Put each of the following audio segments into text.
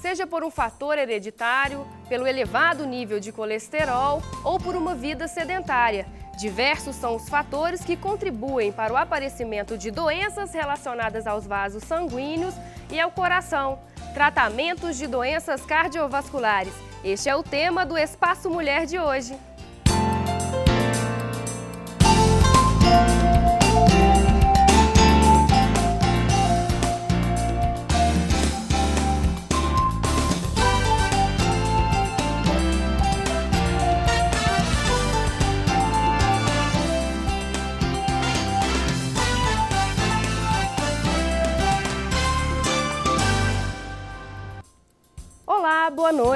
seja por um fator hereditário, pelo elevado nível de colesterol ou por uma vida sedentária. Diversos são os fatores que contribuem para o aparecimento de doenças relacionadas aos vasos sanguíneos e ao coração, tratamentos de doenças cardiovasculares. Este é o tema do Espaço Mulher de hoje.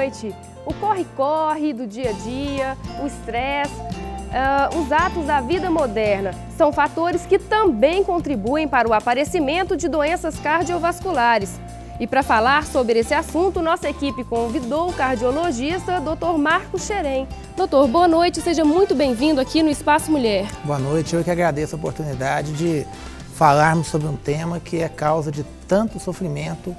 noite, o corre-corre do dia a dia, o estresse, uh, os atos da vida moderna são fatores que também contribuem para o aparecimento de doenças cardiovasculares. E para falar sobre esse assunto, nossa equipe convidou o cardiologista Dr. Marco Xerém. Doutor, boa noite, seja muito bem-vindo aqui no Espaço Mulher. Boa noite, eu que agradeço a oportunidade de falarmos sobre um tema que é causa de tanto sofrimento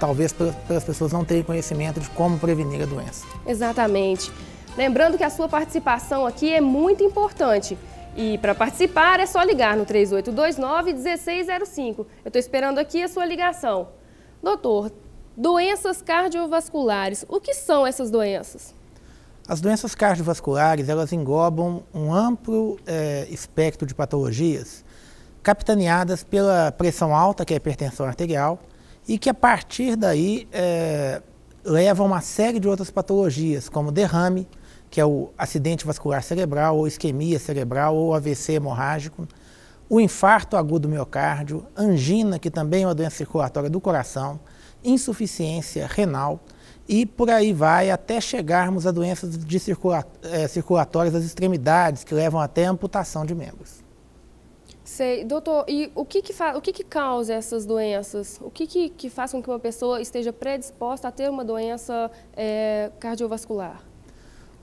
talvez pelas pessoas não terem conhecimento de como prevenir a doença. Exatamente. Lembrando que a sua participação aqui é muito importante. E para participar é só ligar no 3829-1605. Eu estou esperando aqui a sua ligação. Doutor, doenças cardiovasculares, o que são essas doenças? As doenças cardiovasculares, elas englobam um amplo é, espectro de patologias capitaneadas pela pressão alta, que é a hipertensão arterial, e que a partir daí é, leva a uma série de outras patologias, como derrame, que é o acidente vascular cerebral, ou isquemia cerebral, ou AVC hemorrágico, o infarto agudo do miocárdio, angina, que também é uma doença circulatória do coração, insuficiência renal, e por aí vai até chegarmos a doenças de é, circulatórias das extremidades, que levam até amputação de membros. Sei. Doutor, e o que que, o que, que causa essas doenças? O que, que, que faz com que uma pessoa esteja predisposta a ter uma doença é, cardiovascular?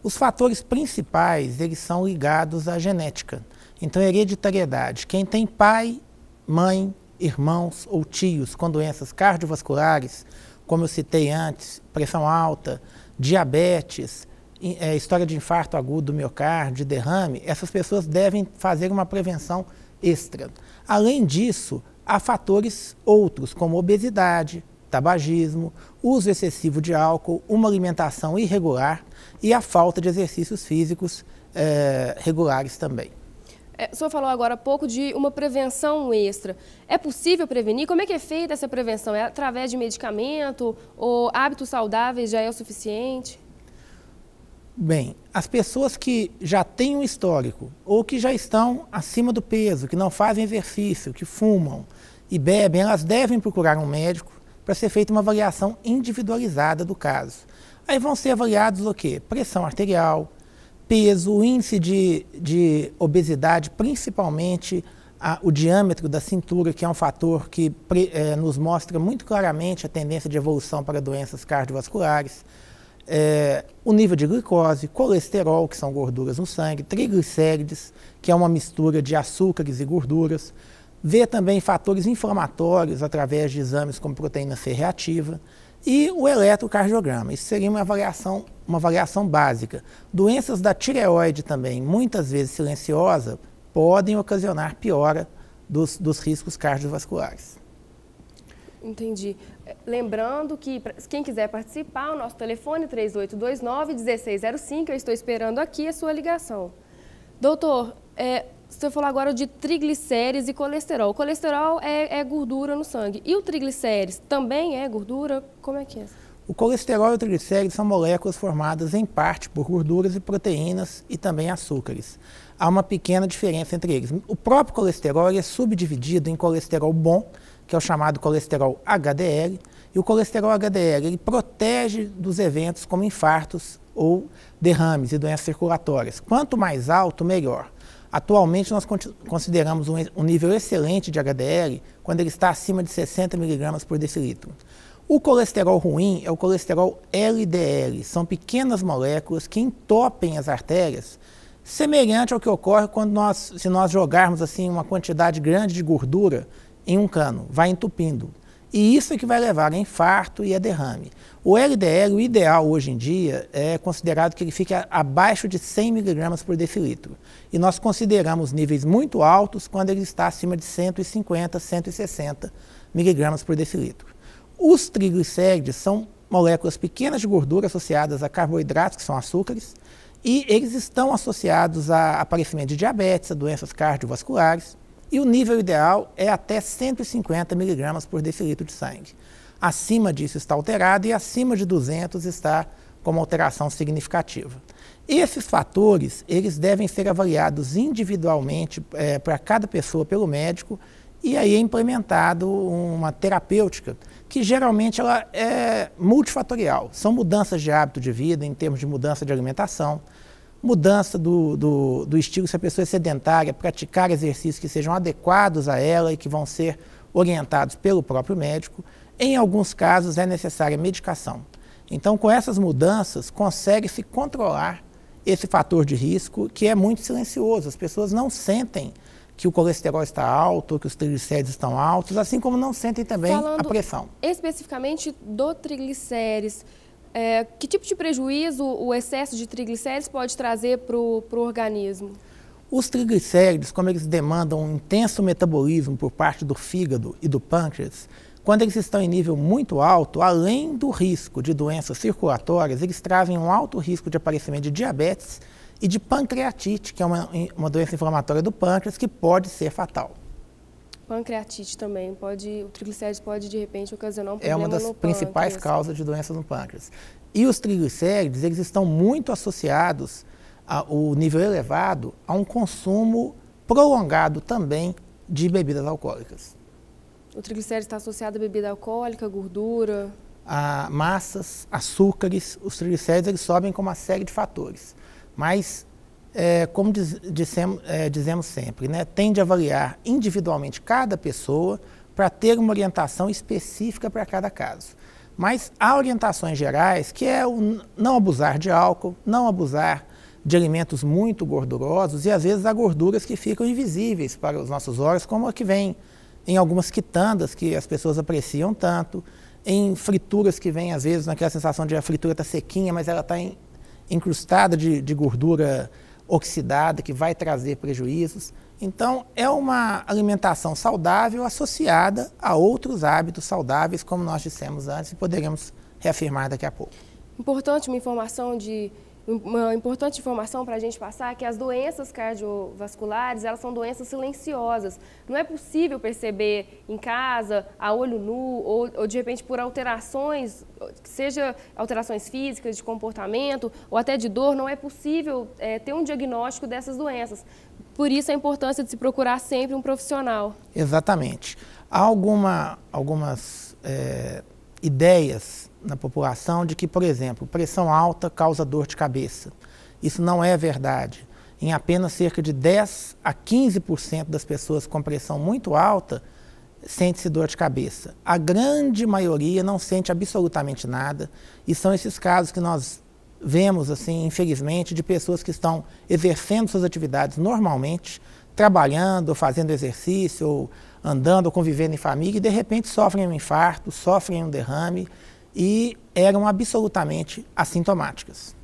Os fatores principais, eles são ligados à genética. Então, hereditariedade. Quem tem pai, mãe, irmãos ou tios com doenças cardiovasculares, como eu citei antes, pressão alta, diabetes, é, história de infarto agudo do miocárdio, derrame, essas pessoas devem fazer uma prevenção extra. Além disso, há fatores outros, como obesidade, tabagismo, uso excessivo de álcool, uma alimentação irregular e a falta de exercícios físicos eh, regulares também. É, o senhor falou agora há pouco de uma prevenção extra. É possível prevenir? Como é que é feita essa prevenção? É através de medicamento ou hábitos saudáveis já é o suficiente? Bem, as pessoas que já têm um histórico ou que já estão acima do peso, que não fazem exercício, que fumam e bebem, elas devem procurar um médico para ser feita uma avaliação individualizada do caso. Aí vão ser avaliados o quê? Pressão arterial, peso, índice de, de obesidade, principalmente a, o diâmetro da cintura, que é um fator que pre, é, nos mostra muito claramente a tendência de evolução para doenças cardiovasculares é, o nível de glicose, colesterol, que são gorduras no sangue, triglicérides, que é uma mistura de açúcares e gorduras, ver também fatores inflamatórios através de exames como proteína C reativa e o eletrocardiograma. Isso seria uma avaliação, uma avaliação básica. Doenças da tireoide também, muitas vezes silenciosa, podem ocasionar piora dos, dos riscos cardiovasculares. Entendi. Lembrando que quem quiser participar, o nosso telefone é 3829-1605, eu estou esperando aqui a sua ligação. Doutor, é, você falou agora de triglicérides e colesterol. O colesterol é, é, gordura no sangue. E o triglicérides também é gordura? Como é que é? O colesterol e o triglicérides são moléculas formadas em parte por gorduras e proteínas e também açúcares. Há uma pequena diferença entre eles. O próprio colesterol é subdividido em colesterol bom, que é o chamado colesterol HDL, e o colesterol HDL, ele protege dos eventos como infartos ou derrames e doenças circulatórias. Quanto mais alto, melhor. Atualmente, nós consideramos um, nível excelente de HDL quando ele está acima de 60 mg por decilitro. O colesterol ruim é o colesterol LDL, são pequenas moléculas que entopem as artérias, semelhante ao que ocorre quando nós, se nós jogarmos assim uma quantidade grande de gordura em um cano, vai entupindo. E isso é que vai levar a infarto e a derrame. O LDL, o ideal hoje em dia, é considerado que ele fique abaixo de 100 miligramas por decilitro. E nós consideramos níveis muito altos quando ele está acima de 150, 160 miligramas por decilitro. Os triglicérides são moléculas pequenas de gordura associadas a carboidratos, que são açúcares, e eles estão associados a aparecimento de diabetes, a doenças cardiovasculares. E o nível ideal é até 150 miligramas por decilitro de sangue. Acima disso está alterado e acima de 200 está com uma alteração significativa. Esses fatores, eles devem ser avaliados individualmente é, para cada pessoa pelo médico e aí é implementado uma terapêutica que geralmente ela é multifatorial. São mudanças de hábito de vida, em termos de mudança de alimentação, mudança do, do, do, estilo se a pessoa é sedentária, praticar exercícios que sejam adequados a ela e que vão ser orientados pelo próprio médico. Em alguns casos é necessária medicação. Então, com essas mudanças, consegue-se controlar esse fator de risco que é muito silencioso. As pessoas não sentem que o colesterol está alto, que os triglicérides estão altos, assim como não sentem também Falando a pressão. Especificamente do triglicérides é, que tipo de prejuízo o excesso de triglicérides pode trazer para o organismo? Os triglicérides, como eles demandam um intenso metabolismo por parte do fígado e do pâncreas, quando eles estão em nível muito alto, além do risco de doenças circulatórias, eles trazem um alto risco de aparecimento de diabetes e de pancreatite, que é uma, uma doença inflamatória do pâncreas que pode ser fatal. Pancreatite também pode, o triglicéride pode de repente ocasionar um é problema no pâncreas. É uma das principais pâncreas. causas de doenças no pâncreas. E os triglicérides, eles estão muito associados ao nível elevado a um consumo prolongado também de bebidas alcoólicas. O triglicéride está associado a bebida alcoólica, gordura? A massas, açúcares, os triglicérides eles sobem com uma série de fatores. Mas é, como diz, dissemos, é, dizemos sempre, né, tende a avaliar individualmente cada pessoa para ter uma orientação específica para cada caso. Mas há orientações gerais que é o não abusar de álcool, não abusar de alimentos muito gordurosos e às vezes há gorduras que ficam invisíveis para os nossos olhos, como a que vem em algumas quitandas que as pessoas apreciam tanto, em frituras que vem às vezes naquela sensação de a fritura está sequinha, mas ela está incrustada de, de gordura oxidada, que vai trazer prejuízos. Então, é uma alimentação saudável associada a outros hábitos saudáveis, como nós dissemos antes, e poderemos reafirmar daqui a pouco. Importante uma informação de uma importante informação para a gente passar é que as doenças cardiovasculares, elas são doenças silenciosas. Não é possível perceber em casa, a olho nu, ou, ou de repente por alterações, seja alterações físicas, de comportamento, ou até de dor, não é possível é, ter um diagnóstico dessas doenças. Por isso a importância de se procurar sempre um profissional. Exatamente. Há alguma, algumas... É ideias na população de que, por exemplo, pressão alta causa dor de cabeça. Isso não é verdade. Em apenas cerca de 10 a 15% das pessoas com pressão muito alta sente-se dor de cabeça. A grande maioria não sente absolutamente nada e são esses casos que nós vemos, assim, infelizmente, de pessoas que estão exercendo suas atividades normalmente, trabalhando, fazendo exercício ou andando, convivendo em família, e de repente sofrem um infarto, sofrem um derrame e eram absolutamente assintomáticas.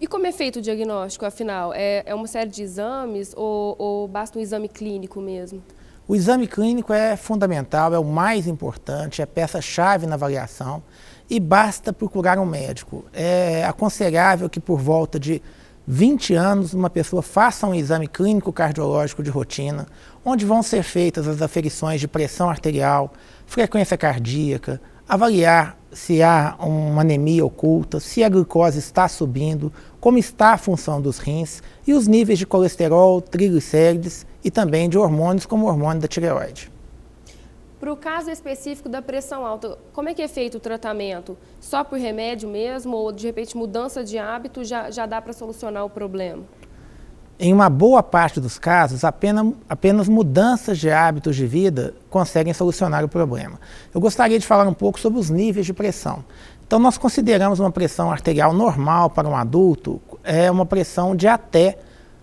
E como é feito o diagnóstico, afinal? É, é uma série de exames ou, ou basta um exame clínico mesmo? O exame clínico é fundamental, é o mais importante, é peça-chave na avaliação e basta procurar um médico. É aconselhável que por volta de 20 anos uma pessoa faça um exame clínico cardiológico de rotina, onde vão ser feitas as aferições de pressão arterial, frequência cardíaca, avaliar se há uma anemia oculta, se a glicose está subindo, como está a função dos rins e os níveis de colesterol, triglicérides e também de hormônios como o hormônio da tireoide. Para o caso específico da pressão alta, como é que é feito o tratamento? Só por remédio mesmo ou de repente mudança de hábito já, já dá para solucionar o problema? Em uma boa parte dos casos, apenas, apenas mudanças de hábitos de vida conseguem solucionar o problema. Eu gostaria de falar um pouco sobre os níveis de pressão. Então, nós consideramos uma pressão arterial normal para um adulto é uma pressão de até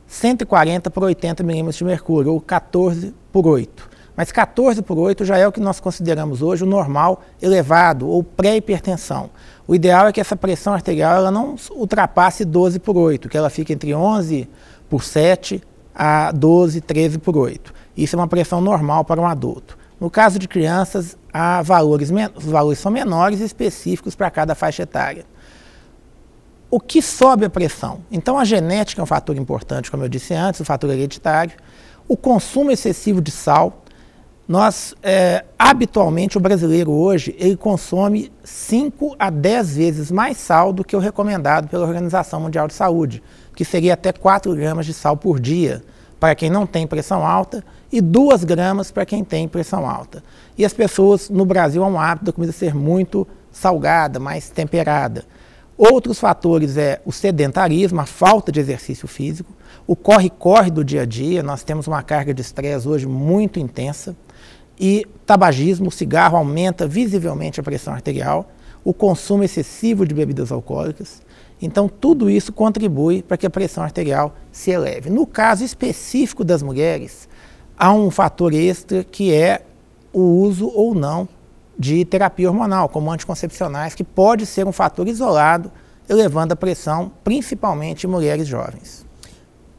140 por 80 milímetros de mercúrio, ou 14 por 8. Mas 14 por 8 já é o que nós consideramos hoje o normal elevado ou pré-hipertensão. O ideal é que essa pressão arterial ela não ultrapasse 12 por 8, que ela fique entre 11 por 7 a 12, 13 por 8. Isso é uma pressão normal para um adulto. No caso de crianças, há valores, os valores são menores e específicos para cada faixa etária. O que sobe a pressão? Então, a genética é um fator importante, como eu disse antes, o um fator hereditário. O consumo excessivo de sal. Nós, é, habitualmente, o brasileiro hoje, ele consome 5 a 10 vezes mais sal do que o recomendado pela Organização Mundial de Saúde que seria até 4 gramas de sal por dia para quem não tem pressão alta e 2 gramas para quem tem pressão alta. E as pessoas no Brasil há um hábito da comida ser muito salgada, mais temperada. Outros fatores é o sedentarismo, a falta de exercício físico, o corre-corre do dia a dia, nós temos uma carga de estresse hoje muito intensa, e tabagismo, o cigarro aumenta visivelmente a pressão arterial, o consumo excessivo de bebidas alcoólicas, então, tudo isso contribui para que a pressão arterial se eleve. No caso específico das mulheres, há um fator extra que é o uso ou não de terapia hormonal, como anticoncepcionais, que pode ser um fator isolado, elevando a pressão, principalmente em mulheres jovens.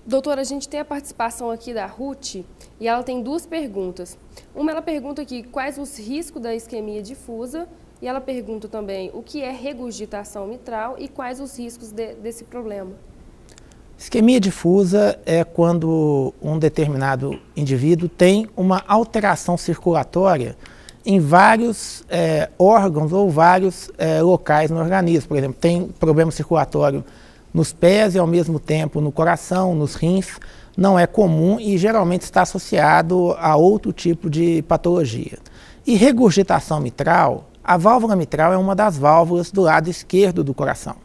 Doutora, a gente tem a participação aqui da Ruth e ela tem duas perguntas. Uma, ela pergunta aqui quais os riscos da isquemia difusa e ela pergunta também o que é regurgitação mitral e quais os riscos de, desse problema. Isquemia difusa é quando um determinado indivíduo tem uma alteração circulatória em vários é, órgãos ou vários é, locais no organismo. Por exemplo, tem problema circulatório nos pés e ao mesmo tempo no coração, nos rins, não é comum e geralmente está associado a outro tipo de patologia. E regurgitação mitral a válvula mitral é uma das válvulas do lado esquerdo do coração.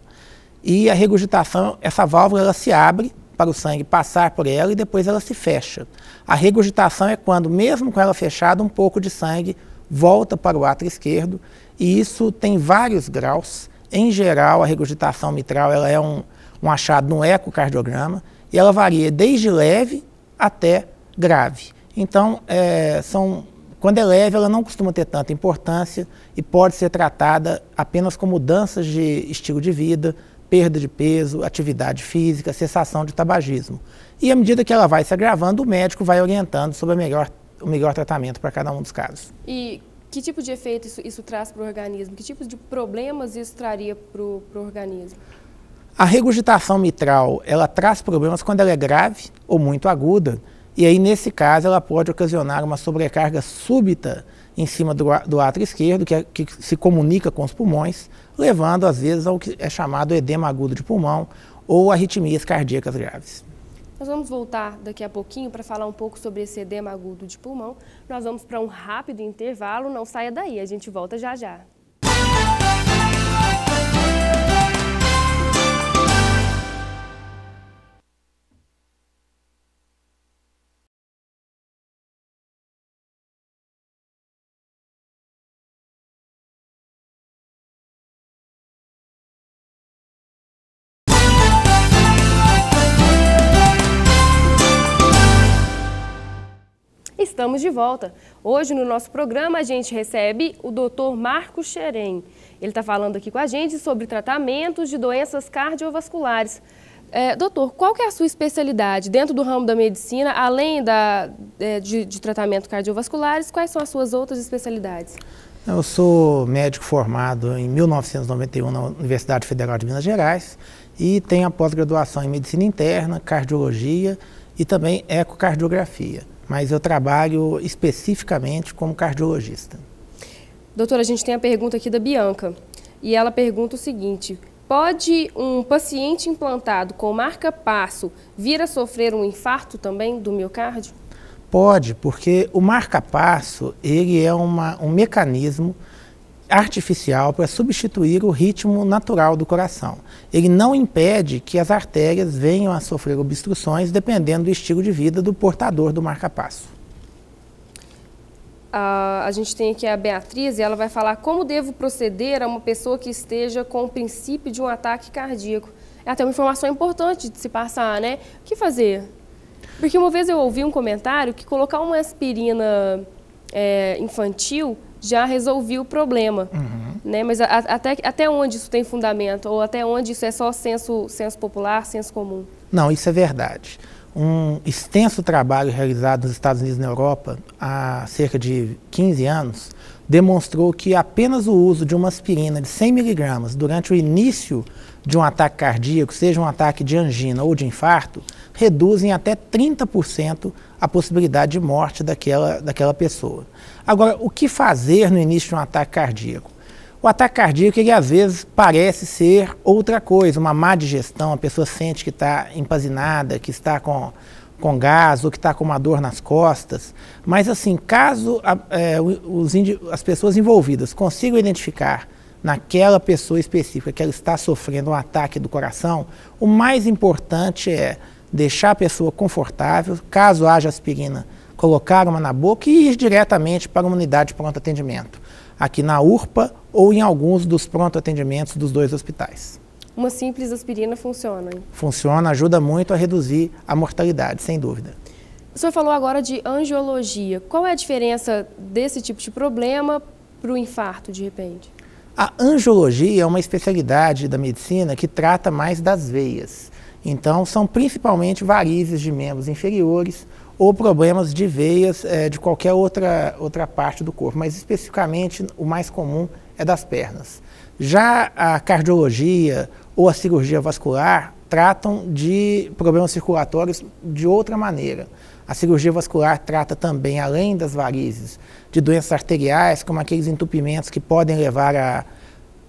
E a regurgitação, essa válvula ela se abre para o sangue passar por ela e depois ela se fecha. A regurgitação é quando, mesmo com ela fechada, um pouco de sangue volta para o átrio esquerdo e isso tem vários graus. Em geral, a regurgitação mitral ela é um, um achado no ecocardiograma e ela varia desde leve até grave. Então, é, são quando é leve, ela não costuma ter tanta importância e pode ser tratada apenas com mudanças de estilo de vida, perda de peso, atividade física, cessação de tabagismo. E à medida que ela vai se agravando, o médico vai orientando sobre melhor, o melhor tratamento para cada um dos casos. E que tipo de efeito isso, isso traz para o organismo? Que tipos de problemas isso traria para o organismo? A regurgitação mitral, ela traz problemas quando ela é grave ou muito aguda e aí, nesse caso, ela pode ocasionar uma sobrecarga súbita em cima do, do átrio esquerdo, que, é, que, se comunica com os pulmões, levando às vezes ao que é chamado edema agudo de pulmão ou arritmias cardíacas graves. Nós vamos voltar daqui a pouquinho para falar um pouco sobre esse edema agudo de pulmão. Nós vamos para um rápido intervalo, não saia daí, a gente volta já já. Estamos de volta. Hoje no nosso programa a gente recebe o Dr. Marco Xerém. Ele está falando aqui com a gente sobre tratamentos de doenças cardiovasculares. É, doutor, qual que é a sua especialidade dentro do ramo da medicina, além da, é, de, de tratamento cardiovasculares, quais são as suas outras especialidades? Eu sou médico formado em 1991 na Universidade Federal de Minas Gerais e tenho a pós-graduação em medicina interna, cardiologia e também ecocardiografia mas eu trabalho especificamente como cardiologista. Doutora, a gente tem a pergunta aqui da Bianca e ela pergunta o seguinte: pode um paciente implantado com marca passo vir a sofrer um infarto também do miocárdio? Pode, porque o marca passo ele é uma, um mecanismo artificial para substituir o ritmo natural do coração. Ele não impede que as artérias venham a sofrer obstruções dependendo do estilo de vida do portador do marcapasso. Ah, a gente tem aqui a Beatriz e ela vai falar como devo proceder a uma pessoa que esteja com o princípio de um ataque cardíaco. É até uma informação importante de se passar, né? O que fazer? Porque uma vez eu ouvi um comentário que colocar uma aspirina é, infantil já resolvi o problema. Uhum. Né? Mas a, a, até, até onde isso tem fundamento? Ou até onde isso é só senso, senso popular, senso comum? Não, isso é verdade. Um extenso trabalho realizado nos Estados Unidos e na Europa há cerca de 15 anos demonstrou que apenas o uso de uma aspirina de 100 miligramas durante o início de um ataque cardíaco, seja um ataque de angina ou de infarto, reduz em até 30% a possibilidade de morte daquela, daquela pessoa. Agora, o que fazer no início de um ataque cardíaco? O ataque cardíaco, ele às vezes parece ser outra coisa, uma má digestão, a pessoa sente que está empazinada, que está com, com gás ou que está com uma dor nas costas. Mas assim, caso a, é, os as pessoas envolvidas consigam identificar naquela pessoa específica que ela está sofrendo um ataque do coração, o mais importante é deixar a pessoa confortável, caso haja aspirina, colocar uma na boca e ir diretamente para uma unidade de pronto atendimento, aqui na URPA ou em alguns dos pronto atendimentos dos dois hospitais. Uma simples aspirina funciona? Hein? Funciona, ajuda muito a reduzir a mortalidade, sem dúvida. O senhor falou agora de angiologia. Qual é a diferença desse tipo de problema para o infarto, de repente? A angiologia é uma especialidade da medicina que trata mais das veias. Então, são principalmente varizes de membros inferiores ou problemas de veias é, de qualquer outra, outra parte do corpo, mas especificamente o mais comum é das pernas. Já a cardiologia ou a cirurgia vascular tratam de problemas circulatórios de outra maneira. A cirurgia vascular trata também, além das varizes, de doenças arteriais, como aqueles entupimentos que podem levar à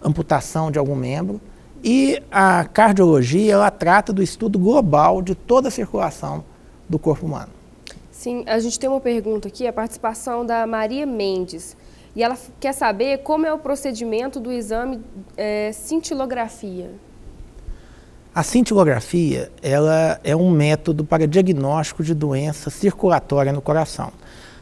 amputação de algum membro. E a cardiologia, ela trata do estudo global de toda a circulação do corpo humano. Sim, a gente tem uma pergunta aqui, a participação da Maria Mendes. E ela quer saber como é o procedimento do exame é, cintilografia. A cintilografia ela é um método para diagnóstico de doença circulatória no coração.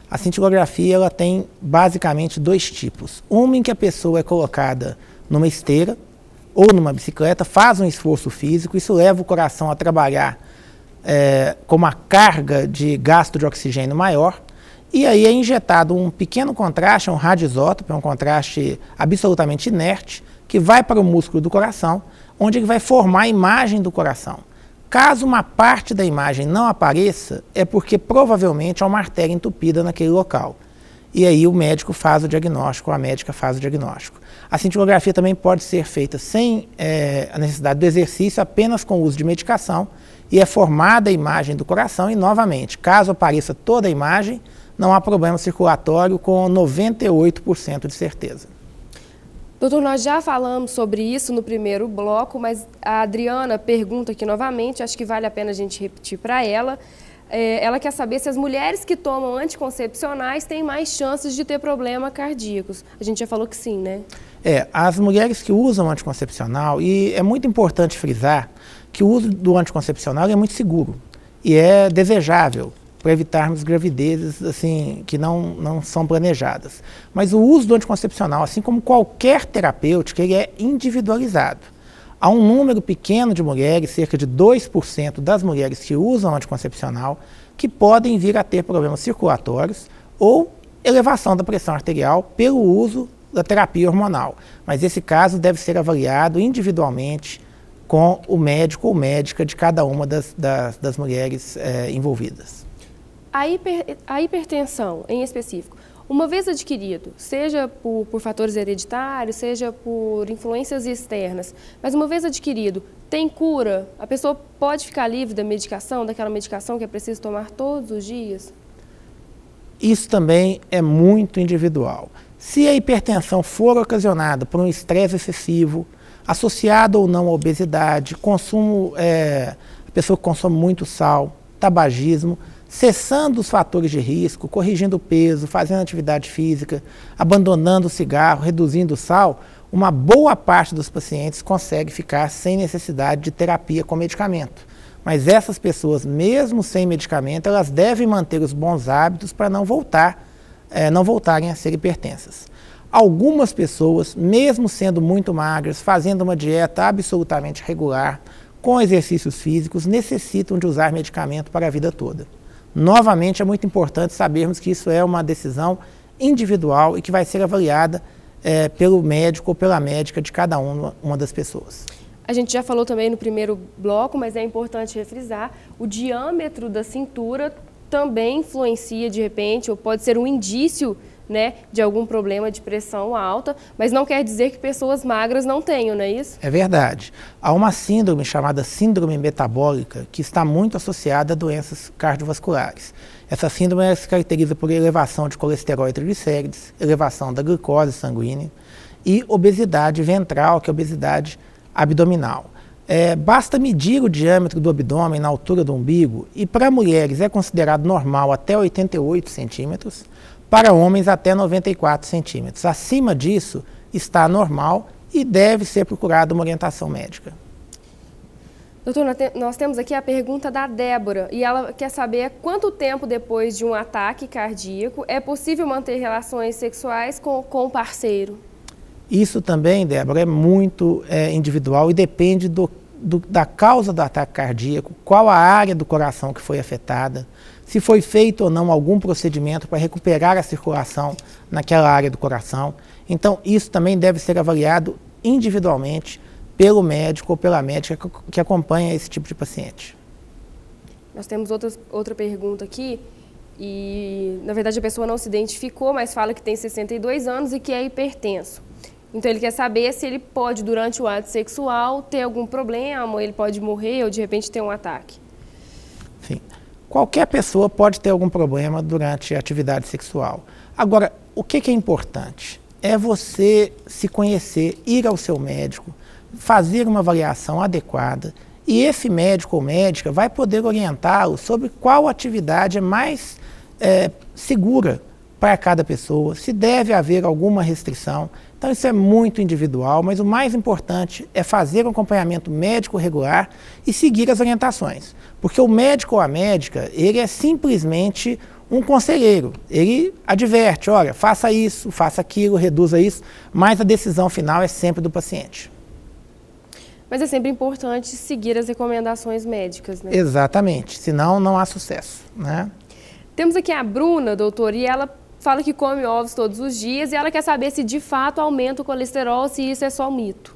A cintilografia ela tem basicamente dois tipos. Uma em que a pessoa é colocada numa esteira ou numa bicicleta, faz um esforço físico, isso leva o coração a trabalhar é, com uma carga de gasto de oxigênio maior, e aí é injetado um pequeno contraste, um radioisótopo, é um contraste absolutamente inerte, que vai para o músculo do coração, onde ele vai formar a imagem do coração. Caso uma parte da imagem não apareça, é porque provavelmente há uma artéria entupida naquele local. E aí o médico faz o diagnóstico, a médica faz o diagnóstico. A cintilografia também pode ser feita sem é, a necessidade do exercício, apenas com o uso de medicação, e é formada a imagem do coração. E novamente, caso apareça toda a imagem, não há problema circulatório com 98% de certeza. Doutor, nós já falamos sobre isso no primeiro bloco, mas a Adriana pergunta aqui novamente, acho que vale a pena a gente repetir para ela. É, ela quer saber se as mulheres que tomam anticoncepcionais têm mais chances de ter problema cardíacos. A gente já falou que sim, né? É, as mulheres que usam anticoncepcional, e é muito importante frisar que o uso do anticoncepcional é muito seguro e é desejável para evitarmos gravidezes assim que não, não são planejadas. Mas o uso do anticoncepcional, assim como qualquer terapêutica, ele é individualizado. Há um número pequeno de mulheres, cerca de 2% das mulheres que usam anticoncepcional, que podem vir a ter problemas circulatórios ou elevação da pressão arterial pelo uso da terapia hormonal. Mas esse caso deve ser avaliado individualmente com o médico ou médica de cada uma das, das, das mulheres é, envolvidas. A, hiper, a hipertensão, em específico, uma vez adquirido, seja por, por fatores hereditários, seja por influências externas, mas uma vez adquirido, tem cura? A pessoa pode ficar livre da medicação, daquela medicação que é preciso tomar todos os dias? Isso também é muito individual. Se a hipertensão for ocasionada por um estresse excessivo, associado ou não à obesidade, consumo, é, a pessoa que consome muito sal, tabagismo, cessando os fatores de risco, corrigindo o peso, fazendo atividade física, abandonando o cigarro, reduzindo o sal, uma boa parte dos pacientes consegue ficar sem necessidade de terapia com medicamento. Mas essas pessoas, mesmo sem medicamento, elas devem manter os bons hábitos para não voltar, é, não voltarem a ser hipertensas. Algumas pessoas, mesmo sendo muito magras, fazendo uma dieta absolutamente regular, com exercícios físicos, necessitam de usar medicamento para a vida toda. Novamente, é muito importante sabermos que isso é uma decisão individual e que vai ser avaliada é, pelo médico ou pela médica de cada uma, uma das pessoas. A gente já falou também no primeiro bloco, mas é importante refrisar, o diâmetro da cintura também influencia de repente, ou pode ser um indício né, de algum problema de pressão alta, mas não quer dizer que pessoas magras não tenham, não é isso? É verdade. Há uma síndrome chamada síndrome metabólica que está muito associada a doenças cardiovasculares. Essa síndrome se caracteriza por elevação de colesterol e triglicérides, elevação da glicose sanguínea e obesidade ventral, que é obesidade abdominal. É, basta medir o diâmetro do abdômen na altura do umbigo e para mulheres é considerado normal até 88 centímetros, para homens até 94 centímetros. Acima disso, está normal e deve ser procurada uma orientação médica. Doutor, nós temos aqui a pergunta da Débora e ela quer saber quanto tempo depois de um ataque cardíaco é possível manter relações sexuais com, com o parceiro? Isso também, Débora, é muito é, individual e depende do, do, da causa do ataque cardíaco, qual a área do coração que foi afetada, se foi feito ou não algum procedimento para recuperar a circulação naquela área do coração. Então, isso também deve ser avaliado individualmente pelo médico ou pela médica que acompanha esse tipo de paciente. Nós temos outras, outra pergunta aqui, e na verdade a pessoa não se identificou, mas fala que tem 62 anos e que é hipertenso. Então ele quer saber se ele pode, durante o ato sexual, ter algum problema, ou ele pode morrer ou de repente ter um ataque. Qualquer pessoa pode ter algum problema durante a atividade sexual. Agora, o que, que é importante? É você se conhecer, ir ao seu médico, fazer uma avaliação adequada e esse médico ou médica vai poder orientá-lo sobre qual atividade é mais é, segura para cada pessoa, se deve haver alguma restrição. Então isso é muito individual, mas o mais importante é fazer o um acompanhamento médico regular e seguir as orientações. Porque o médico ou a médica, ele é simplesmente um conselheiro. Ele adverte, olha, faça isso, faça aquilo, reduza isso, mas a decisão final é sempre do paciente. Mas é sempre importante seguir as recomendações médicas, né? Exatamente, senão não há sucesso, né? Temos aqui a Bruna, doutor, e ela fala que come ovos todos os dias e ela quer saber se de fato aumenta o colesterol ou se isso é só um mito.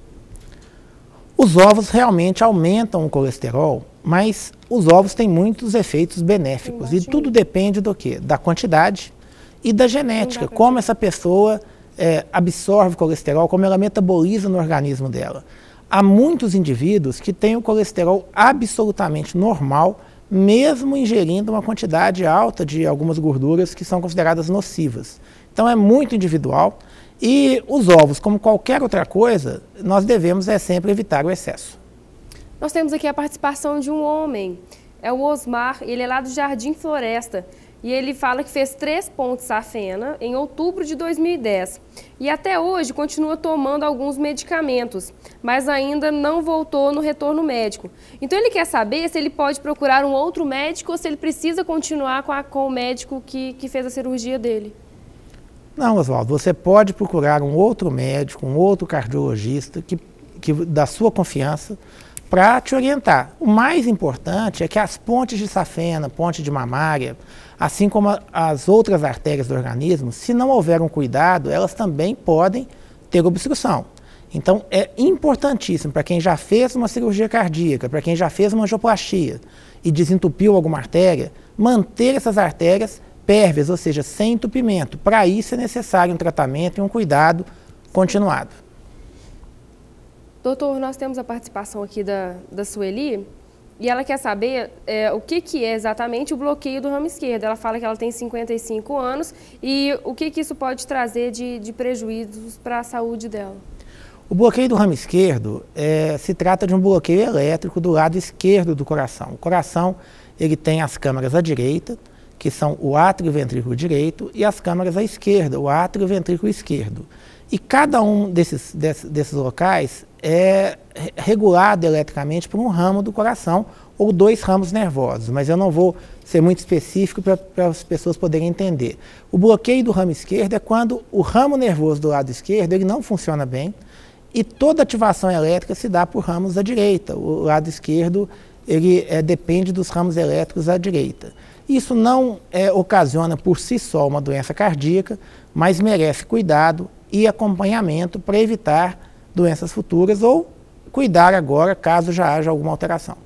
Os ovos realmente aumentam o colesterol, mas os ovos têm muitos efeitos benéficos e tudo depende do que? Da quantidade e da genética, como essa pessoa é, absorve colesterol, como ela metaboliza no organismo dela. Há muitos indivíduos que têm o colesterol absolutamente normal, mesmo ingerindo uma quantidade alta de algumas gorduras que são consideradas nocivas. Então é muito individual e os ovos, como qualquer outra coisa, nós devemos é sempre evitar o excesso. Nós temos aqui a participação de um homem, é o Osmar, ele é lá do Jardim Floresta e ele fala que fez três pontos safena em outubro de 2010 e até hoje continua tomando alguns medicamentos, mas ainda não voltou no retorno médico. Então ele quer saber se ele pode procurar um outro médico ou se ele precisa continuar com, a, com o médico que, que fez a cirurgia dele. Não, Oswaldo, você pode procurar um outro médico, um outro cardiologista que, que da sua confiança para te orientar. O mais importante é que as pontes de safena, ponte de mamária, Assim como as outras artérias do organismo, se não houver um cuidado, elas também podem ter obstrução. Então é importantíssimo para quem já fez uma cirurgia cardíaca, para quem já fez uma angioplastia e desentupiu alguma artéria, manter essas artérias pérvias, ou seja, sem entupimento. Para isso é necessário um tratamento e um cuidado continuado. Doutor, nós temos a participação aqui da, da Sueli. E ela quer saber é, o que, que é exatamente o bloqueio do ramo esquerdo. Ela fala que ela tem 55 anos e o que, que isso pode trazer de, de prejuízos para a saúde dela. O bloqueio do ramo esquerdo é, se trata de um bloqueio elétrico do lado esquerdo do coração. O coração ele tem as câmaras à direita, que são o átrio ventrículo direito, e as câmaras à esquerda, o átrio ventrículo esquerdo. E cada um desses, desses, desses locais é regulado eletricamente por um ramo do coração ou dois ramos nervosos, mas eu não vou ser muito específico para as pessoas poderem entender. O bloqueio do ramo esquerdo é quando o ramo nervoso do lado esquerdo ele não funciona bem e toda ativação elétrica se dá por ramos à direita. O lado esquerdo ele é, depende dos ramos elétricos à direita. Isso não é, ocasiona por si só uma doença cardíaca, mas merece cuidado, e acompanhamento para evitar doenças futuras ou cuidar agora caso já haja alguma alteração.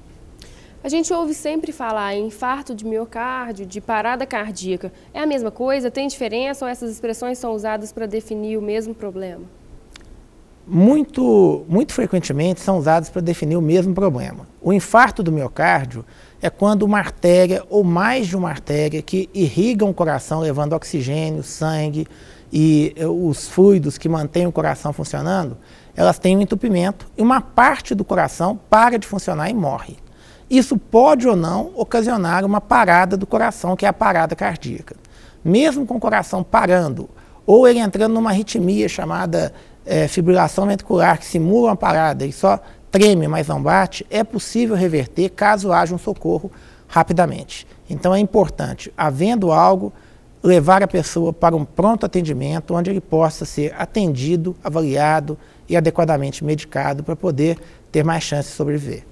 A gente ouve sempre falar em infarto de miocárdio, de parada cardíaca. É a mesma coisa? Tem diferença ou essas expressões são usadas para definir o mesmo problema? Muito, muito frequentemente são usadas para definir o mesmo problema. O infarto do miocárdio é quando uma artéria ou mais de uma artéria que irrigam o coração, levando oxigênio, sangue, e eh, os fluidos que mantêm o coração funcionando, elas têm um entupimento e uma parte do coração para de funcionar e morre. Isso pode ou não ocasionar uma parada do coração, que é a parada cardíaca. Mesmo com o coração parando, ou ele entrando numa arritmia chamada é, fibrilação ventricular, que simula uma parada e só treme, mas não bate, é possível reverter caso haja um socorro rapidamente. Então é importante, havendo algo, levar a pessoa para um pronto atendimento, onde ele possa ser atendido, avaliado e adequadamente medicado para poder ter mais chances de sobreviver.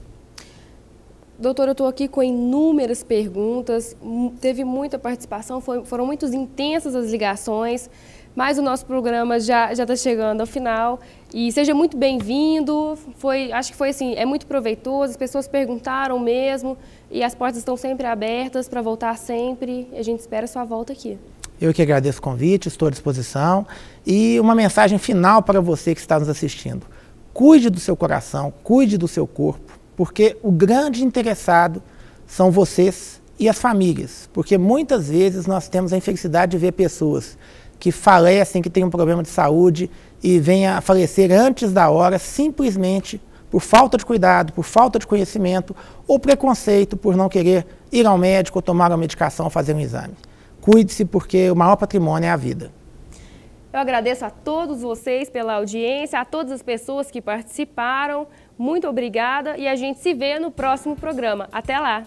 Doutora, eu estou aqui com inúmeras perguntas, teve muita participação, foi, foram muito intensas as ligações, mas o nosso programa já está chegando ao final. E seja muito bem-vindo. Foi, acho que foi assim, é muito proveitoso. As pessoas perguntaram mesmo e as portas estão sempre abertas para voltar sempre. A gente espera a sua volta aqui. Eu que agradeço o convite, estou à disposição. E uma mensagem final para você que está nos assistindo. Cuide do seu coração, cuide do seu corpo, porque o grande interessado são vocês e as famílias, porque muitas vezes nós temos a infelicidade de ver pessoas que falecem, que têm um problema de saúde e venham a falecer antes da hora, simplesmente por falta de cuidado, por falta de conhecimento ou preconceito por não querer ir ao médico, ou tomar uma medicação, ou fazer um exame. Cuide-se, porque o maior patrimônio é a vida. Eu agradeço a todos vocês pela audiência, a todas as pessoas que participaram. Muito obrigada e a gente se vê no próximo programa. Até lá!